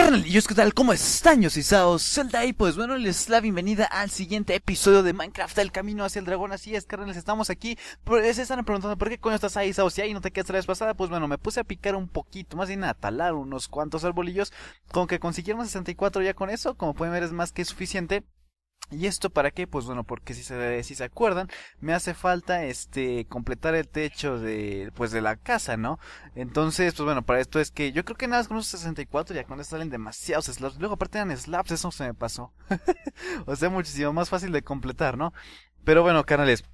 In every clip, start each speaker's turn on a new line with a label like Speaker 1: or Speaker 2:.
Speaker 1: Carnal, y ¿qué tal? ¿Cómo están, yo Zelda? pues bueno, les la bienvenida al siguiente episodio de Minecraft, el camino hacia el dragón. Así es, carnales, estamos aquí. pues se están preguntando, ¿por qué coño estás ahí, Sao? Si ahí no te quedas la vez pasada, pues bueno, me puse a picar un poquito, más bien a talar unos cuantos arbolillos. Con que consiguieron 64 ya con eso, como pueden ver, es más que suficiente. ¿Y esto para qué? Pues bueno, porque si se, si se acuerdan, me hace falta este completar el techo de pues de la casa, ¿no? Entonces, pues bueno, para esto es que yo creo que nada más con unos 64 ya cuando salen demasiados slabs. Luego aparte eran slabs, eso se me pasó. o sea, muchísimo más fácil de completar, ¿no? Pero bueno, canales.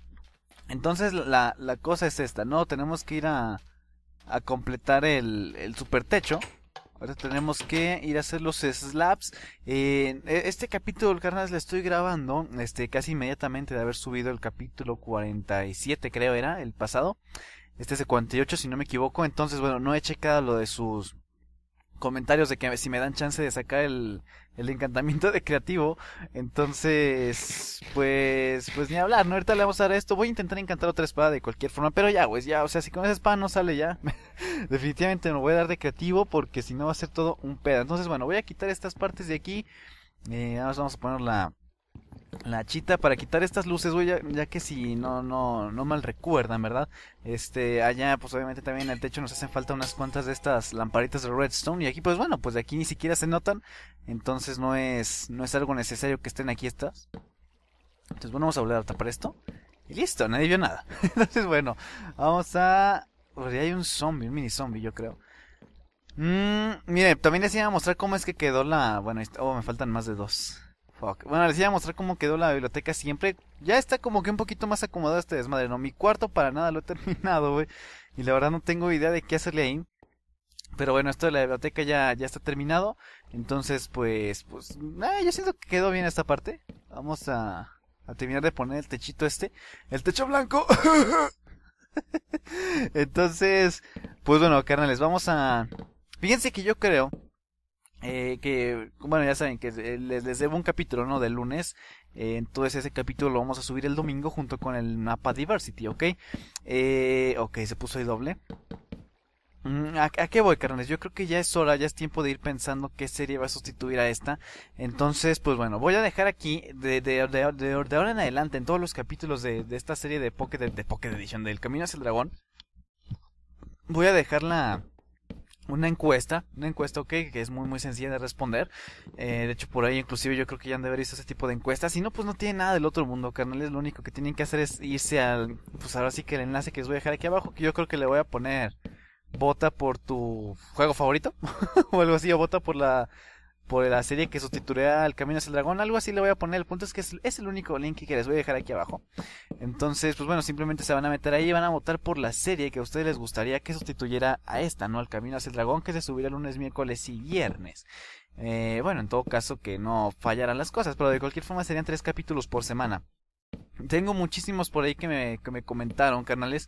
Speaker 1: Entonces la, la cosa es esta, ¿no? Tenemos que ir a, a completar el, el super techo. Ahora tenemos que ir a hacer los slaps. Eh, e, este capítulo, carnal, le estoy grabando este, casi inmediatamente de haber subido el capítulo 47, creo era, el pasado. Este es el 48, si no me equivoco. Entonces, bueno, no he checado lo de sus comentarios de que si me dan chance de sacar el, el encantamiento de creativo. Entonces, pues, pues ni hablar, ¿no? Ahorita le vamos a dar esto. Voy a intentar encantar otra espada de cualquier forma. Pero ya, pues ya, o sea, si con esa espada no sale ya, definitivamente no voy a dar de creativo porque si no va a ser todo un peda Entonces, bueno, voy a quitar estas partes de aquí. Eh, vamos a poner la, la chita para quitar estas luces, güey, ya, que si no, no, no mal recuerdan, ¿verdad? Este, allá, pues obviamente también en el techo nos hacen falta unas cuantas de estas lamparitas de redstone. Y aquí, pues bueno, pues de aquí ni siquiera se notan. Entonces no es, no es algo necesario que estén aquí estas. Entonces, bueno, vamos a volver a tapar esto. Y listo, nadie vio nada. Entonces, bueno, vamos a... Pues hay un zombie, un mini zombie, yo creo. Mmm. mire, también les iba a mostrar cómo es que quedó la... Bueno, oh, me faltan más de dos. Bueno, les iba a mostrar cómo quedó la biblioteca siempre. Ya está como que un poquito más acomodado este desmadre, ¿no? Mi cuarto para nada lo he terminado, güey. Y la verdad no tengo idea de qué hacerle ahí. Pero bueno, esto de la biblioteca ya, ya está terminado. Entonces, pues, pues, nada ah, yo siento que quedó bien esta parte. Vamos a, a terminar de poner el techito este. El techo blanco. Entonces, pues bueno, carnales, vamos a... Fíjense que yo creo eh, que, bueno, ya saben que les, debo un capítulo, ¿no? Del lunes. Eh, entonces ese capítulo lo vamos a subir el domingo junto con el mapa Diversity, ¿ok? Eh, ok, se puso ahí doble. Mm, ¿A, qué voy, carnes? Yo creo que ya es hora, ya es tiempo de ir pensando qué serie va a sustituir a esta. Entonces, pues bueno, voy a dejar aquí de, de, de, ahora en adelante en todos los capítulos de, esta serie de Pocket, de, Pocket edición del Camino hacia el Dragón. Voy a dejarla una encuesta, una encuesta, ok, que es muy muy sencilla de responder. Eh, de hecho, por ahí inclusive yo creo que ya han de haber visto ese tipo de encuestas. Si no, pues no tiene nada del otro mundo, carnales. Lo único que tienen que hacer es irse al, pues ahora sí que el enlace que les voy a dejar aquí abajo, que yo creo que le voy a poner, vota por tu juego favorito, o algo así, o vota por la por la serie que sustituirá al Camino hacia el Dragón, algo así le voy a poner. El punto es que es, el único link que les voy a dejar aquí abajo. Entonces, pues bueno, simplemente se van a meter ahí y van a votar por la serie que a ustedes les gustaría que sustituyera a esta, ¿no? Al Camino hacia el Dragón, que se subirá lunes, miércoles y viernes. Eh, bueno, en todo caso que no fallaran las cosas, pero de cualquier forma serían tres capítulos por semana. Tengo muchísimos por ahí que me, que me comentaron, carnales,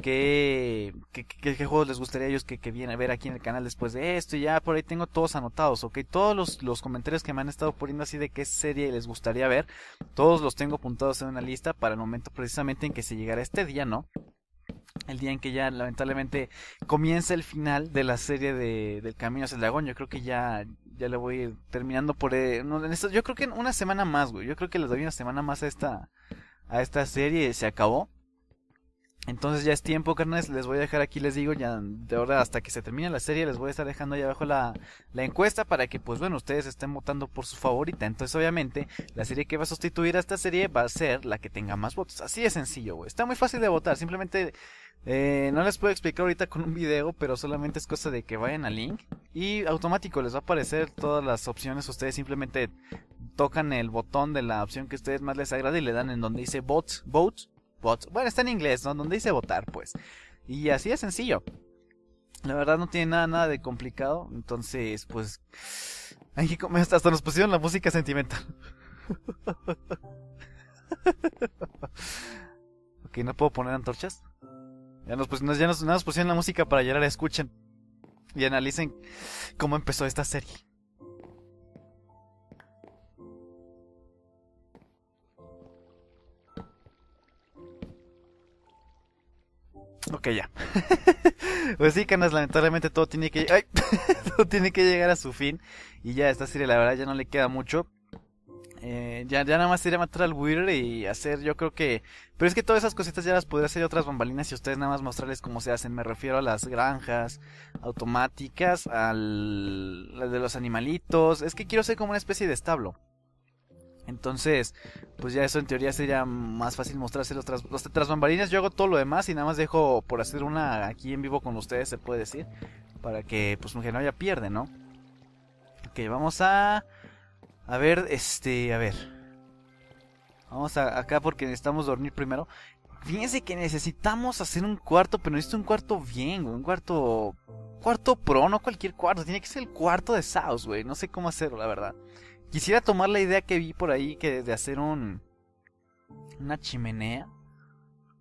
Speaker 1: que, que, juegos les gustaría a ellos que, vienen a ver aquí en el canal después de esto. Y ya por ahí tengo todos anotados, ¿ok? Todos los, los comentarios que me han estado poniendo así de qué serie les gustaría ver, todos los tengo apuntados en una lista para el momento precisamente en que se llegara este día, ¿no? el día en que ya lamentablemente comienza el final de la serie de, del Camino hacia el Dragón. Yo creo que ya, ya le voy terminando por... Eh, en yo creo que en una semana más, güey. Yo creo que les doy una semana más a esta, a esta serie se acabó. Entonces ya es tiempo, carnes. Les voy a dejar aquí, les digo, ya de ahora hasta que se termine la serie, les voy a estar dejando ahí abajo la, la encuesta para que, pues bueno, ustedes estén votando por su favorita. Entonces, obviamente, la serie que va a sustituir a esta serie va a ser la que tenga más votos. Así de sencillo, güey. Está muy fácil de votar. Simplemente, eh, no les puedo explicar ahorita con un video, pero solamente es cosa de que vayan al link y automático les va a aparecer todas las opciones. Ustedes simplemente tocan el botón de la opción que ustedes más les agrada y le dan en donde dice bots, votes bueno, está en inglés, ¿no? Donde dice votar, pues. Y así de sencillo. La verdad no tiene nada, nada de complicado. Entonces, pues... hasta nos pusieron la música sentimental. ok, no puedo poner antorchas. Ya nos, pusieron, ya nos, la música para la Escuchen y analicen cómo empezó esta serie. Ok, ya. pues sí, canas, lamentablemente todo tiene que... todo tiene que llegar a su fin. Y ya, esta serie la verdad ya no le queda mucho. Eh, ya, ya nada más a matar al Wither y hacer, yo creo que. Pero es que todas esas cositas ya las podría hacer otras bambalinas y ustedes nada más mostrarles cómo se hacen. Me refiero a las granjas automáticas, al. de los animalitos. Es que quiero ser como una especie de establo. Entonces, pues ya eso en teoría sería más fácil mostrarse los tras, los tras Yo hago todo lo demás y nada más dejo por hacer una aquí en vivo con ustedes, se puede decir, para que pues que no haya pierde, ¿no? Ok, vamos a... A ver, este, a ver. Vamos acá porque necesitamos dormir primero. Fíjense que necesitamos hacer un cuarto, pero necesito un cuarto bien, un cuarto... Cuarto pro, no cualquier cuarto, tiene que ser el cuarto de South, güey. No sé cómo hacerlo, la verdad. Quisiera tomar la idea que vi por ahí que de hacer un una chimenea.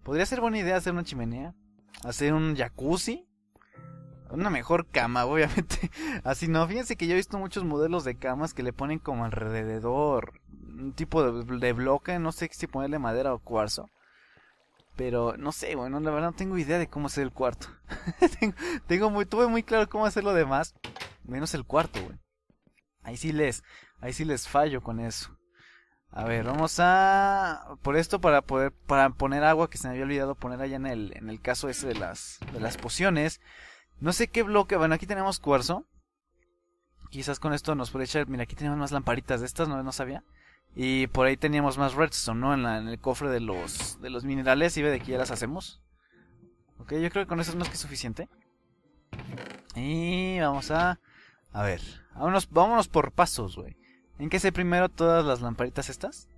Speaker 1: Podría ser buena idea hacer una chimenea, hacer un jacuzzi, una mejor cama, obviamente. Así no, fíjense que yo he visto muchos modelos de camas que le ponen como alrededor un tipo de, bloque, no sé si ponerle madera o cuarzo. Pero no sé, bueno, la verdad no tengo idea de cómo hacer el cuarto. tengo, tengo, muy, tuve muy claro cómo hacer lo demás, menos el cuarto, güey. Ahí sí les, Ahí sí les fallo con eso. A ver, vamos a por esto para poder para poner agua que se me había olvidado poner allá en el en el caso ese de las de las pociones. No sé qué bloque, bueno, aquí tenemos cuarzo. Quizás con esto nos puede echar, mira, aquí tenemos más lamparitas de estas, no no sabía. Y por ahí teníamos más redstone, ¿no? En, el cofre de los de los minerales y ve de aquí ya las hacemos. Ok, yo creo que con eso es más que suficiente. Y vamos a a ver, vámonos por pasos, güey en qué sé primero todas las lamparitas estas.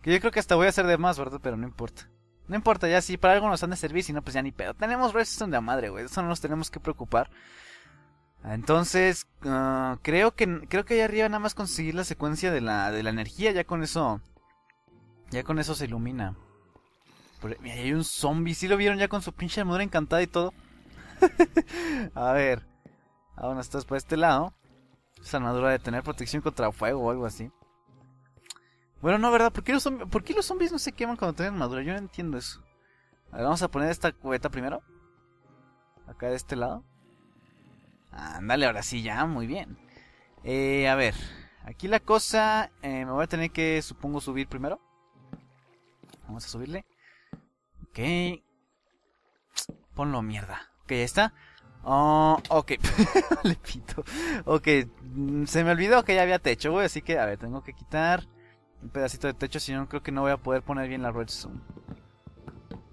Speaker 1: Que yo creo que hasta voy a hacer de más, ¿verdad? Pero no importa. No importa, ya si para algo nos han de servir, si no, pues ya ni pedo. Tenemos redstone de la madre, güey. Eso no nos tenemos que preocupar. Entonces, ah, creo que creo que allá arriba nada más conseguir la secuencia de la, de la energía. Ya con eso. Ya con eso se ilumina. mira, hay un zombie. Si lo vieron ya con su pinche armadura encantada y todo? a ver. Ahora estás por este lado esa armadura de tener protección contra fuego o algo así. Bueno, no, ¿verdad? ¿Por qué los, zombies, ¿por qué los no se queman cuando tienen armadura? Yo no entiendo eso. A ver, vamos a poner esta cubeta primero. Acá de este lado. Ándale, ahora sí, ya, muy bien. Eh, a ver, aquí la cosa... Eh, me voy a tener que, supongo, subir primero. Vamos a subirle. Ok. Ponlo mierda. Ok, ya está. Oh, ok, le pito. Ok, mm, se me olvidó que ya había techo, güey, así que, a ver, tengo que quitar un pedacito de techo, si no creo que no voy a poder poner bien la redstone zoom.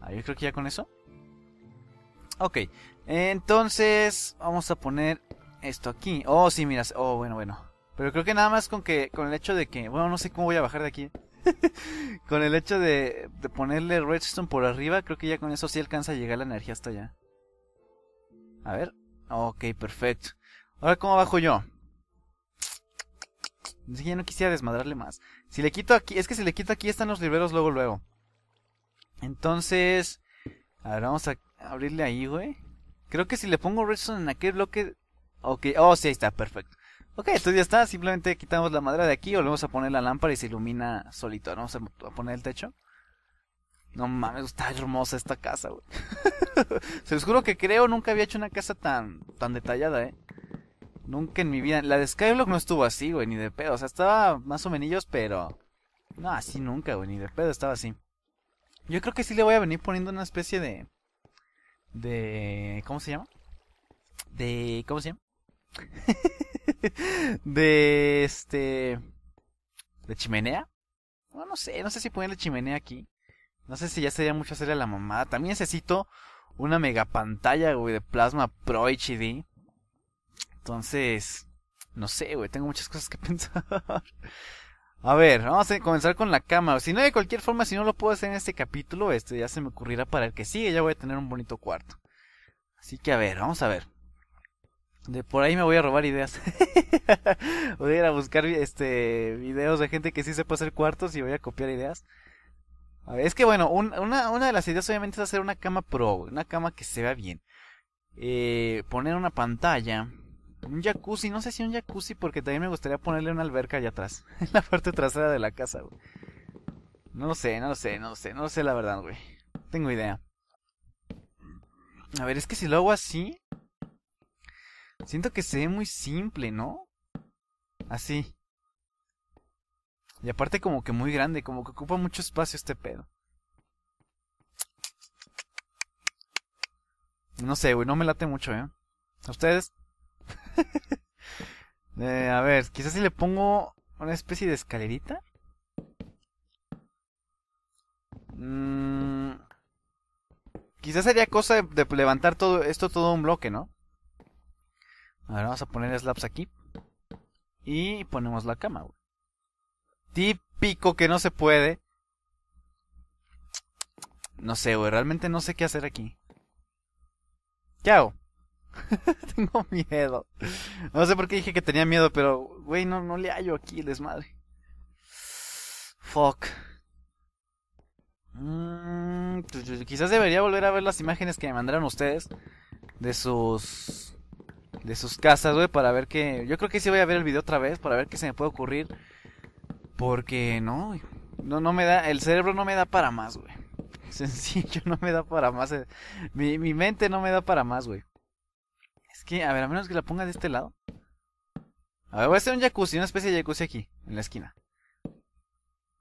Speaker 1: Ah, creo que ya con eso. Ok, entonces vamos a poner esto aquí. Oh, sí, mira, oh, bueno, bueno. Pero creo que nada más con que, con el hecho de que, bueno, no sé cómo voy a bajar de aquí. con el hecho de, de ponerle redstone por arriba, creo que ya con eso sí alcanza a llegar la energía hasta allá. A ver. Ok, perfecto. Ahora, ¿cómo bajo yo? ya no quisiera desmadrarle más. Si le quito aquí, es que si le quito aquí están los libreros luego, luego. Entonces, a ver, vamos a abrirle ahí, güey. Creo que si le pongo redstone en aquel bloque... Ok, oh, sí, ahí está, perfecto. Ok, entonces ya está, simplemente quitamos la madera de aquí, volvemos a poner la lámpara y se ilumina solito. Vamos a poner el techo. No mames, está hermosa esta casa, güey. Se los juro que creo nunca había hecho una casa tan, tan detallada, eh. Nunca en mi vida. La de Skyblock no estuvo así, güey, ni de pedo. O sea, estaba más o menos, pero. No, así nunca, güey, ni de pedo estaba así. Yo creo que sí le voy a venir poniendo una especie de. De. ¿Cómo se llama? De. ¿Cómo se llama? de este. De chimenea. No, no sé, no sé si ponerle chimenea aquí. No sé si ya sería mucho hacerle a la mamada. También necesito una mega pantalla, güey, de plasma Pro HD. Entonces, no sé, güey, tengo muchas cosas que pensar. a ver, vamos a comenzar con la cámara. Si no, de cualquier forma, si no lo puedo hacer en este capítulo, este ya se me ocurrirá para el que sigue. Ya voy a tener un bonito cuarto. Así que a ver, vamos a ver. De por ahí me voy a robar ideas. voy a ir a buscar este videos de gente que sí sepa hacer cuartos y voy a copiar ideas. A ver, es que bueno, una, una de las ideas obviamente es hacer una cama pro, una cama que se vea bien. Eh, poner una pantalla, un jacuzzi, no sé si un jacuzzi porque también me gustaría ponerle una alberca allá atrás, en la parte trasera de la casa, güey. No lo sé, no lo sé, no lo sé, no lo sé la verdad, güey. Tengo idea. A ver, es que si lo hago así, siento que se ve muy simple, ¿no? Así. Y aparte como que muy grande, como que ocupa mucho espacio este pedo. No sé, güey, no me late mucho, ¿eh? ¿A ustedes? Eh, a ver, quizás si le pongo una especie de escalerita. Mm, quizás sería cosa de, levantar todo esto todo un bloque, ¿no? A ver, vamos a poner slabs aquí. Y ponemos la cama, güey. Típico que no se puede. No sé, güey. Realmente no sé qué hacer aquí. ¿Qué hago? Tengo miedo. No sé por qué dije que tenía miedo, pero, güey, no, no le hallo aquí, desmadre. Fuck. Mm, pues, quizás debería volver a ver las imágenes que me mandaron ustedes de sus de sus casas, güey, para ver que yo creo que sí voy a ver el video otra vez para ver qué se me puede ocurrir porque no, no, no me da, el cerebro no me da para más, güey. Sencillo, no me da para más. Eh. Mi, mi mente no me da para más, güey. Es que, a ver, a menos que la ponga de este lado. A ver, voy a hacer un jacuzzi, una especie de jacuzzi aquí, en la esquina.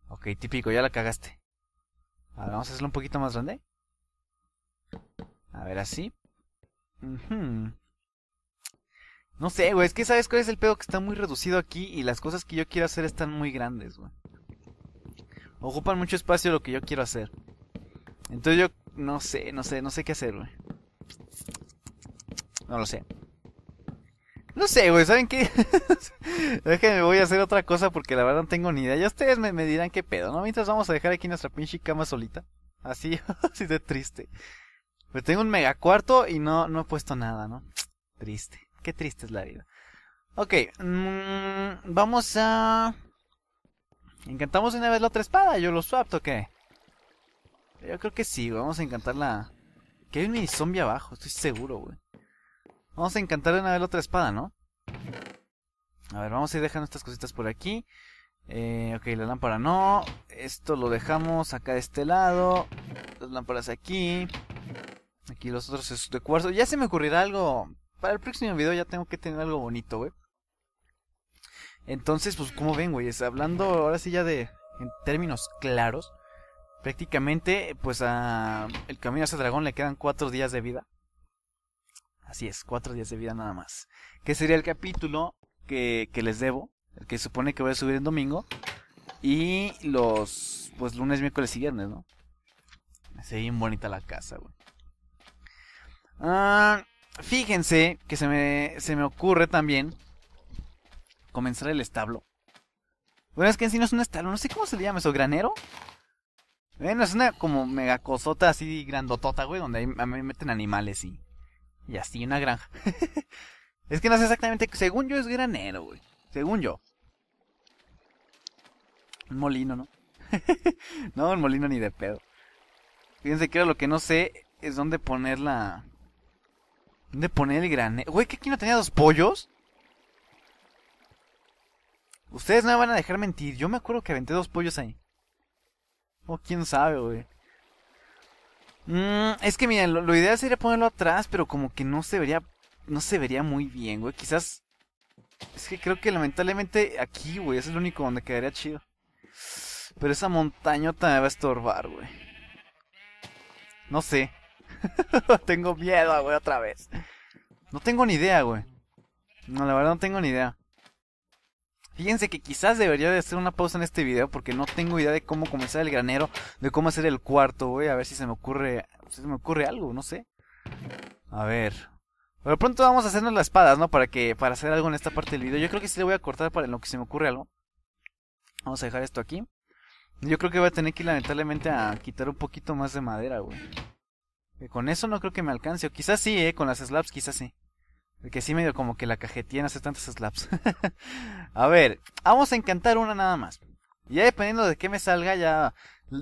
Speaker 1: Ok, típico, ya la cagaste. A ver, vamos a hacerlo un poquito más grande. A ver, así. mhm, no sé, güey, es que sabes cuál es el pedo que está muy reducido aquí y las cosas que yo quiero hacer están muy grandes, güey. Ocupan mucho espacio lo que yo quiero hacer. Entonces yo no sé, no sé, no sé qué hacer, güey. No lo sé. No sé, güey, ¿saben qué? Déjenme, voy a hacer otra cosa porque la verdad no tengo ni idea. Ya ustedes me, dirán qué pedo, ¿no? Mientras vamos a dejar aquí nuestra pinche cama solita. Así, así de triste. Pero tengo un mega cuarto y no, no he puesto nada, ¿no? Triste. Qué triste es la vida. Ok, mm, vamos a... Encantamos una vez la otra espada, yo lo suapto ¿o qué? Yo creo que sí, vamos a encantarla. la... Que hay un mini zombie abajo, estoy seguro, güey. Vamos a encantar una vez la otra espada, ¿no? A ver, vamos a ir dejando estas cositas por aquí. Eh, ok, la lámpara no. Esto lo dejamos acá de este lado. Las lámparas aquí. Aquí los otros de cuarzo. Ya se me ocurrirá algo para el próximo video ya tengo que tener algo bonito, güey. Entonces, pues como ven, güey, hablando ahora sí ya de en términos claros, prácticamente pues a el camino hacia dragón le quedan cuatro días de vida. Así es, cuatro días de vida nada más. Que sería el capítulo que, que les debo, el que supone que voy a subir el domingo y los pues lunes, miércoles y viernes, ¿no? Se ve bien bonita la casa, güey. Ah, Fíjense que se me, se me ocurre también comenzar el establo. Bueno, es que en sí no es un establo, no sé cómo se le llama eso, granero. Bueno, es una como mega así grandotota, güey, donde ahí me meten animales y, y así, una granja. es que no sé exactamente, según yo es granero, güey. Según yo. Un molino, ¿no? no, un molino ni de pedo. Fíjense que lo que no sé es dónde poner la, ¿Dónde poner el granero? Güey, que aquí no tenía dos pollos. Ustedes no me van a dejar mentir. Yo me acuerdo que aventé dos pollos ahí. O oh, quién sabe, güey. Mm, es que miren, lo, lo, ideal sería ponerlo atrás, pero como que no se vería. No se vería muy bien, güey. Quizás. Es que creo que lamentablemente aquí, güey, es el único donde quedaría chido. Pero esa montañota me va a estorbar, güey. No sé. tengo miedo, güey, otra vez. No tengo ni idea, güey. No, la verdad no tengo ni idea. Fíjense que quizás debería de hacer una pausa en este video porque no tengo idea de cómo comenzar el granero, de cómo hacer el cuarto, güey. A ver si se me ocurre, si se me ocurre algo, no sé. A ver. Pero pronto vamos a hacernos las espadas, ¿no? Para que, para hacer algo en esta parte del video. Yo creo que sí le voy a cortar para lo que se me ocurre algo. Vamos a dejar esto aquí. Yo creo que voy a tener que lamentablemente a quitar un poquito más de madera, güey. Con eso no creo que me alcance. O quizás sí, ¿eh? Con las slaps, quizás sí. Porque sí medio como que la cajetina hace tantas slaps. a ver, vamos a encantar una nada más. Ya dependiendo de qué me salga, ya...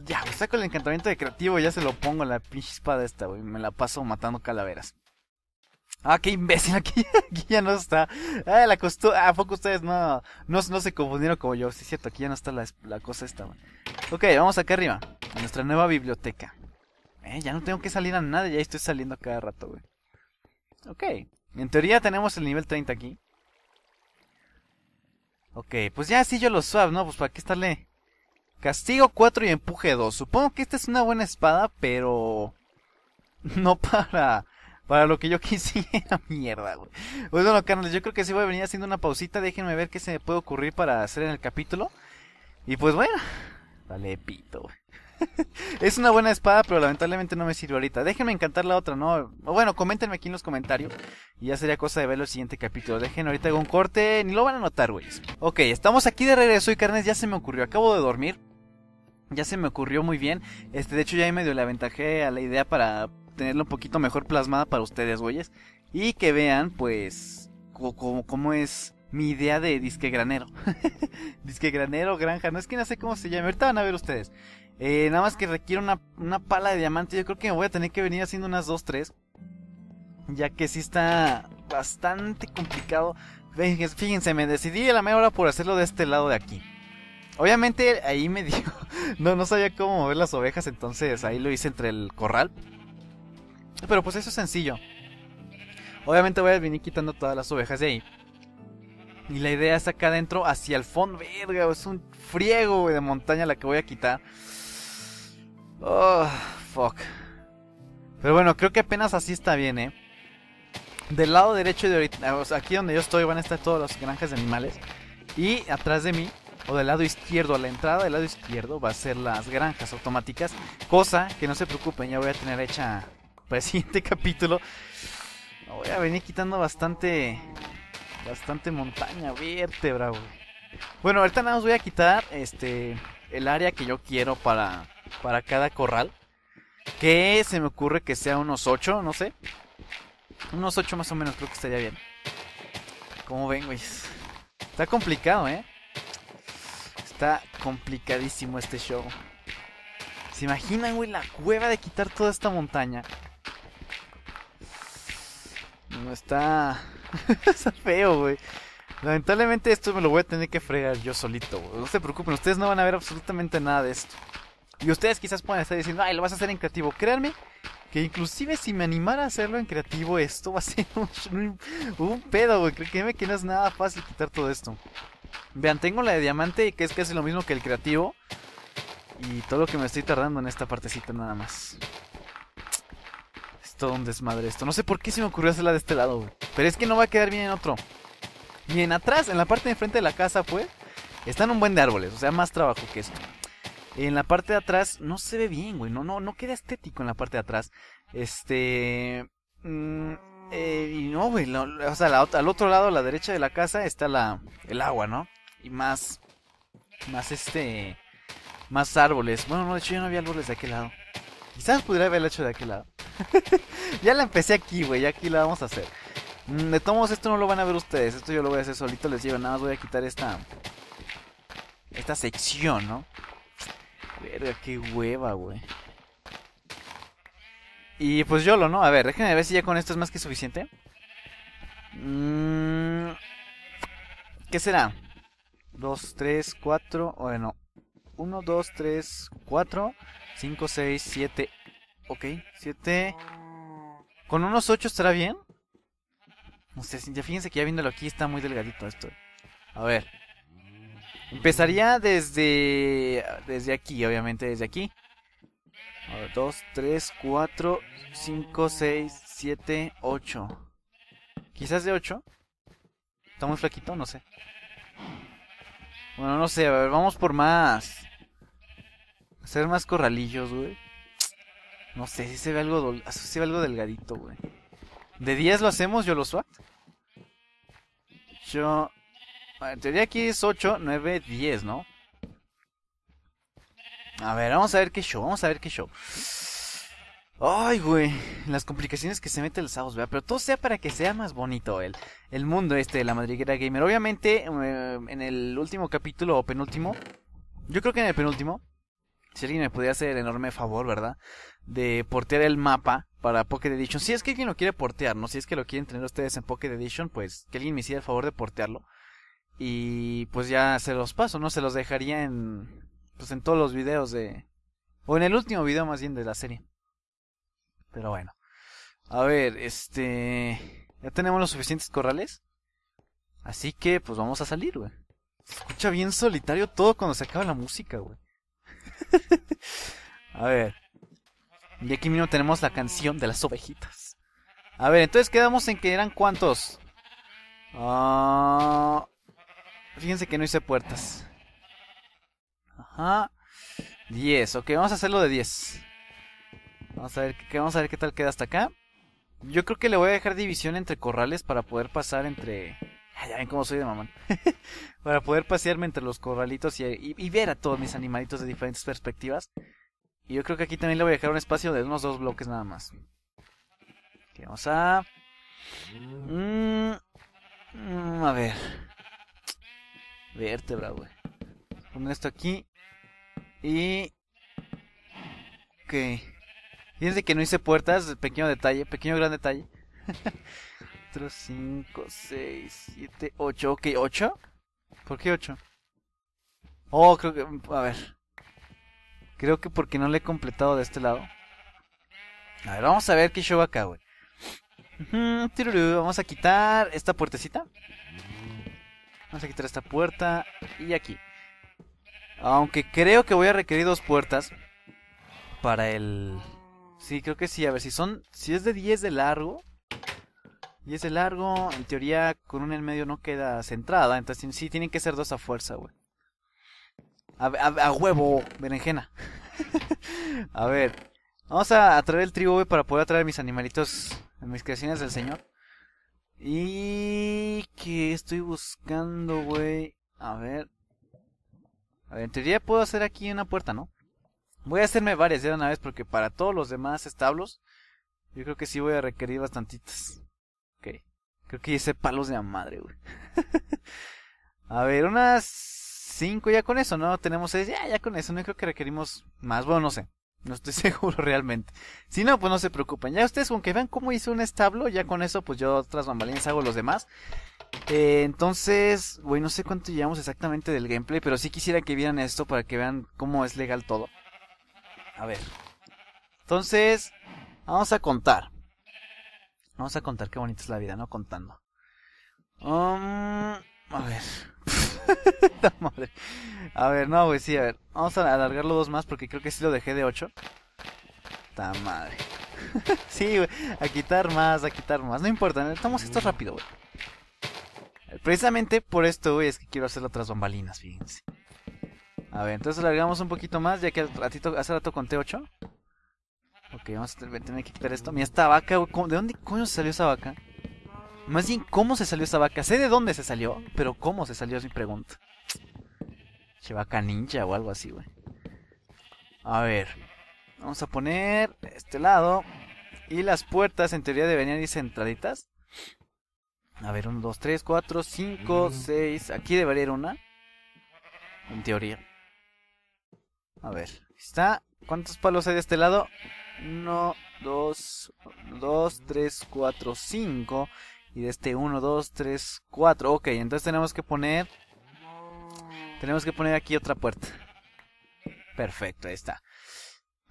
Speaker 1: Ya, saco el encantamiento de creativo ya se lo pongo en la pinche espada esta, wey Me la paso matando calaveras. Ah, qué imbécil, aquí, aquí ya no está. Ah, la costura. Ah, ¿A poco ustedes no, no, no se confundieron como yo. Sí, es cierto, aquí ya no está la, cosa esta, wey Ok, vamos acá arriba, a nuestra nueva biblioteca. Eh, ya no tengo que salir a nada, ya estoy saliendo cada rato, güey. Ok, en teoría tenemos el nivel 30 aquí. Ok, pues ya sí yo lo swap, ¿no? Pues para qué estarle... Castigo 4 y empuje 2. Supongo que esta es una buena espada, pero... No para... Para lo que yo quisiera, mierda, güey. Pues bueno, carnales, yo creo que sí voy a venir haciendo una pausita. Déjenme ver qué se me puede ocurrir para hacer en el capítulo. Y pues bueno, dale pito, güey. es una buena espada, pero lamentablemente no me sirve ahorita. Déjenme encantar la otra, ¿no? Bueno, coméntenme aquí en los comentarios. Y ya sería cosa de ver el siguiente capítulo. Dejen ahorita hago un corte, ni lo van a notar, güeyes. Ok, estamos aquí de regreso y carnes, ya se me ocurrió. Acabo de dormir. Ya se me ocurrió muy bien. Este, de hecho, ya me dio la ventaja a la idea para tenerlo un poquito mejor plasmada para ustedes, güeyes. Y que vean, pues, cómo es mi idea de disque granero. disque granero, granja, no es que no sé cómo se llama. Ahorita van a ver ustedes. Eh, nada más que requiere una, pala de diamante. Yo creo que me voy a tener que venir haciendo unas 2, 3. Ya que sí está bastante complicado. Fíjense, me decidí a la mejor hora por hacerlo de este lado de aquí. Obviamente ahí me dio... No, no sabía cómo mover las ovejas, entonces ahí lo hice entre el corral. Pero pues eso es sencillo. Obviamente voy a venir quitando todas las ovejas de ahí. Y la idea es acá adentro, hacia el fondo. es un friego de montaña la que voy a quitar. Oh, fuck. Pero bueno, creo que apenas así está bien, ¿eh? Del lado derecho de ahorita, aquí donde yo estoy van a estar todas las granjas de animales. Y atrás de mí, o del lado izquierdo, a la entrada del lado izquierdo va a ser las granjas automáticas. Cosa que no se preocupen, ya voy a tener hecha para el siguiente capítulo. Voy a venir quitando bastante, bastante montaña, vértebra, bravo Bueno, ahorita nada más voy a quitar este, el área que yo quiero para para cada corral. Que se me ocurre que sea unos 8, no sé. Unos 8 más o menos, creo que estaría bien. Como ven, güey? Está complicado, ¿eh? Está complicadísimo este show. ¿Se imaginan, güey, la cueva de quitar toda esta montaña? No está... está feo, güey. Lamentablemente esto me lo voy a tener que fregar yo solito, güey. No se preocupen, ustedes no van a ver absolutamente nada de esto. Y ustedes quizás puedan estar diciendo, ay, lo vas a hacer en creativo. Créanme que inclusive si me animara a hacerlo en creativo, esto va a ser un, pedo, güey. Créanme que no es nada fácil quitar todo esto. Vean, tengo la de diamante, que es casi lo mismo que el creativo. Y todo lo que me estoy tardando en esta partecita nada más. Es todo un desmadre esto. No sé por qué se me ocurrió hacerla de este lado, güey. Pero es que no va a quedar bien en otro. Y en atrás, en la parte de enfrente de la casa, pues, están un buen de árboles. O sea, más trabajo que esto. En la parte de atrás no se ve bien, güey. No, no, no queda estético en la parte de atrás. Este. Mm, eh, y no, güey. o sea, al otro lado, a la derecha de la casa, está la, el agua, ¿no? Y más. Más este. Más árboles. Bueno, no, de hecho, yo no había árboles de aquel lado. Quizás pudiera haber hecho de aquel lado. ya la empecé aquí, güey. Ya aquí la vamos a hacer. Me mm, de todos esto no lo van a ver ustedes. Esto yo lo voy a hacer solito. Les digo, nada más voy a quitar esta. Esta sección, ¿no? Verga, qué hueva, güey. Y pues yo lo, ¿no? A ver, déjenme ver si ya con esto es más que suficiente. Mmm ¿Qué será? 2, 3, 4. Bueno, 1, 2, 3, 4, 5, 6, 7. Ok, 7. Con unos 8 estará bien. No sé, ya fíjense que ya viéndolo aquí está muy delgadito esto. A ver. Empezaría desde, desde aquí, obviamente desde aquí. 2, 3, 4, 5, 6, 7, 8. Quizás de 8. Está muy flaquito, no sé. Bueno, no sé, a ver, vamos por más. Hacer más corralillos, güey. No sé, si se ve algo, ah, si se ve algo delgadito, güey. ¿De 10 lo hacemos, yo lo swat? Yo en teoría aquí es 8, 9, 10, ¿no? A ver, vamos a ver qué show, vamos a ver qué show. Ay, güey, las complicaciones que se mete el Saus, vea Pero todo sea para que sea más bonito el, el mundo este de la madriguera gamer. Obviamente, eh, en el último capítulo o penúltimo, yo creo que en el penúltimo, si alguien me pudiera hacer el enorme favor, ¿verdad? De portear el mapa para Pocket Edition. Si es que alguien lo quiere portear, ¿no? Si es que lo quieren tener ustedes en Pocket Edition, pues que alguien me hiciera el favor de portearlo. Y pues ya se los paso, ¿no? Se los dejaría en. Pues en todos los videos de. O en el último video más bien de la serie. Pero bueno. A ver, este. Ya tenemos los suficientes corrales. Así que, pues vamos a salir, güey. Se escucha bien solitario todo cuando se acaba la música, güey. a ver. Y aquí mismo tenemos la canción de las ovejitas. A ver, entonces quedamos en que eran cuantos Ah. Fíjense que no hice puertas. Ajá. 10. Ok, vamos a hacerlo de 10. Vamos a ver, vamos a ver qué tal queda hasta acá. Yo creo que le voy a dejar división entre corrales para poder pasar entre... Ya ven cómo soy de mamón. para poder pasearme entre los corralitos y, ver a todos mis animalitos de diferentes perspectivas. Y yo creo que aquí también le voy a dejar un espacio de unos dos bloques nada más. qué vamos a... Mm, mm, a ver vértebra, güey. Poner esto aquí. Y... Ok. Fíjense que no hice puertas, pequeño detalle, pequeño gran detalle. 4, 5, 6, 7, 8. Ok, 8. ¿Por qué 8? Oh, creo que... A ver. Creo que porque no le he completado de este lado. A ver, vamos a ver qué show acá, güey. Vamos a quitar esta puertecita. Vamos a quitar esta puerta y aquí. Aunque creo que voy a requerir dos puertas para el... Sí, creo que sí. A ver, si son... Si es de 10 de largo... 10 de largo, en teoría con un en medio no queda centrada. Entonces sí, tienen que ser dos a fuerza, güey. A, huevo, berenjena. a ver. Vamos a atraer el trigo, güey, para poder atraer mis animalitos, mis creaciones del señor. Y que estoy buscando, güey. A ver. A ver, en teoría puedo hacer aquí una puerta, ¿no? Voy a hacerme varias de una vez porque para todos los demás establos yo creo que sí voy a requerir bastantitas. Ok. Creo que hice palos de la madre, güey. a ver, unas cinco ya con eso, ¿no? Tenemos seis, ya, ya con eso, no creo que requerimos más, bueno, no sé. No estoy seguro realmente. Si no, pues no se preocupen. Ya ustedes aunque vean cómo hice un establo, ya con eso pues yo otras bambalinas hago los demás. Eh, entonces, güey, no sé cuánto llevamos exactamente del gameplay, pero sí quisiera que vieran esto para que vean cómo es legal todo. A ver. Entonces, vamos a contar. Vamos a contar qué bonita es la vida, ¿no? Contando. Um, a ver. madre. A ver, no, güey, sí, a ver. Vamos a alargarlo dos más porque creo que sí lo dejé de 8. Ta madre. sí, güey. A quitar más, a quitar más. No importa, necesitamos esto rápido, güey. Precisamente por esto, güey, es que quiero hacer otras bambalinas, fíjense. A ver, entonces alargamos un poquito más, ya que ratito, hace rato conté 8. Ok, vamos a tener que quitar esto. Mira, esta vaca, güey. ¿De dónde coño salió esa vaca? Más bien, ¿cómo se salió esa vaca? Sé de dónde se salió, pero ¿cómo se salió es mi pregunta. Che, vaca ninja o algo así, güey. A ver. Vamos a poner este lado. Y las puertas en teoría deberían ir centraditas. A ver, 1, 2, 3, 4, 5, 6. Aquí debería ir una. En teoría. A ver, está. ¿Cuántos palos hay de este lado? 1, 2, 2, 3, 4, 5. Y de este 1, 2, 3, 4. Ok, entonces tenemos que poner... Tenemos que poner aquí otra puerta. Perfecto, ahí está.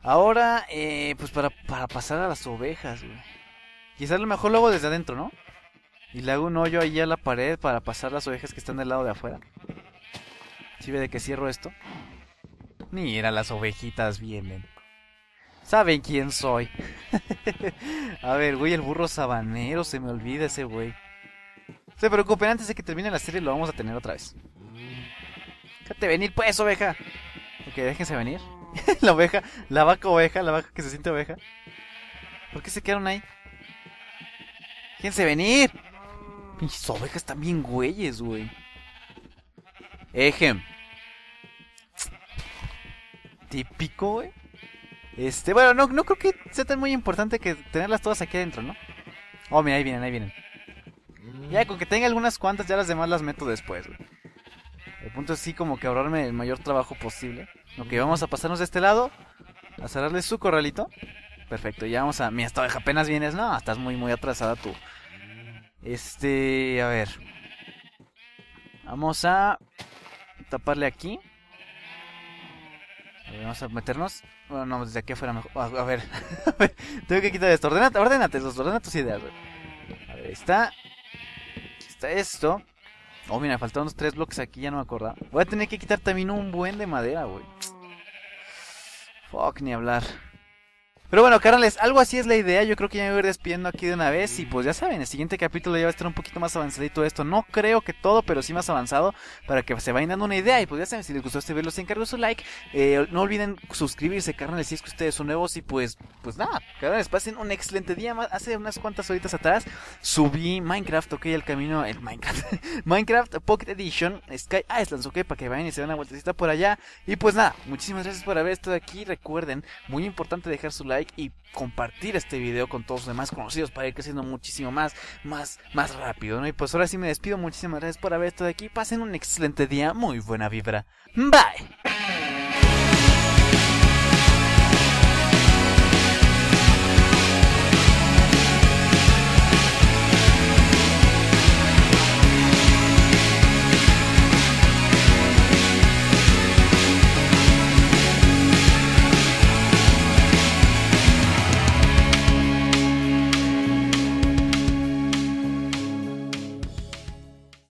Speaker 1: Ahora, eh, pues para, pasar a las ovejas, güey. Quizás lo mejor lo hago desde adentro, ¿no? Y le hago un hoyo ahí a la pared para pasar las ovejas que están del lado de afuera. Si ve de que cierro esto. Mira, las ovejitas vienen. Saben quién soy. a ver, güey, el burro sabanero, se me olvida ese güey. Se preocupen, antes de que termine la serie lo vamos a tener otra vez. Déjate venir pues, oveja. Ok, déjense venir. la oveja, la vaca oveja, la vaca que se siente oveja. ¿Por qué se quedaron ahí? Déjense venir. Mis ovejas están bien güeyes, güey. Ejem. Típico, güey. Este, bueno, no, no creo que sea tan muy importante que tenerlas todas aquí adentro, ¿no? Oh, mira, ahí vienen, ahí vienen. Mm. Ya, con que tenga algunas cuantas, ya las demás las meto después, El punto es sí como que ahorrarme el mayor trabajo posible. Ok, vamos a pasarnos de este lado. A cerrarle su corralito. Perfecto, ya vamos a... Mira, esta apenas vienes. No, estás muy, muy atrasada tú. Este, a ver. Vamos a taparle aquí. Eh, vamos a meternos. Bueno, no, desde aquí afuera mejor. A, ver. Tengo que quitar esto. Ordenate, ordenate, los ordena tus ideas, güey. A ver, está. Está esto. Oh, mira, faltaron unos tres bloques aquí, ya no me acordaba. Voy a tener que quitar también un buen de madera, güey. Fuck, ni hablar. Pero bueno, carnales, algo así es la idea. Yo creo que ya me voy a ir despidiendo aquí de una vez. Y pues ya saben, el siguiente capítulo ya va a estar un poquito más avanzadito esto. No creo que todo, pero sí más avanzado para que se vayan dando una idea. Y pues ya saben, si les gustó este video, se encargo su like. Eh, no olviden suscribirse, carnales, si es que ustedes son nuevos. Y pues, pues nada, carnales, pasen un excelente día. Hace unas cuantas horitas atrás subí Minecraft, ok, el camino, el Minecraft. Minecraft Pocket Edition, Sky Islands, ok, para que vayan y se den una vueltecita por allá. Y pues nada, muchísimas gracias por haber estado aquí. Recuerden, muy importante dejar su like y compartir este video con todos los demás conocidos para ir creciendo muchísimo más, más, más rápido, ¿no? Y pues ahora sí me despido, muchísimas gracias por haber estado aquí, pasen un excelente día, muy buena vibra. Bye.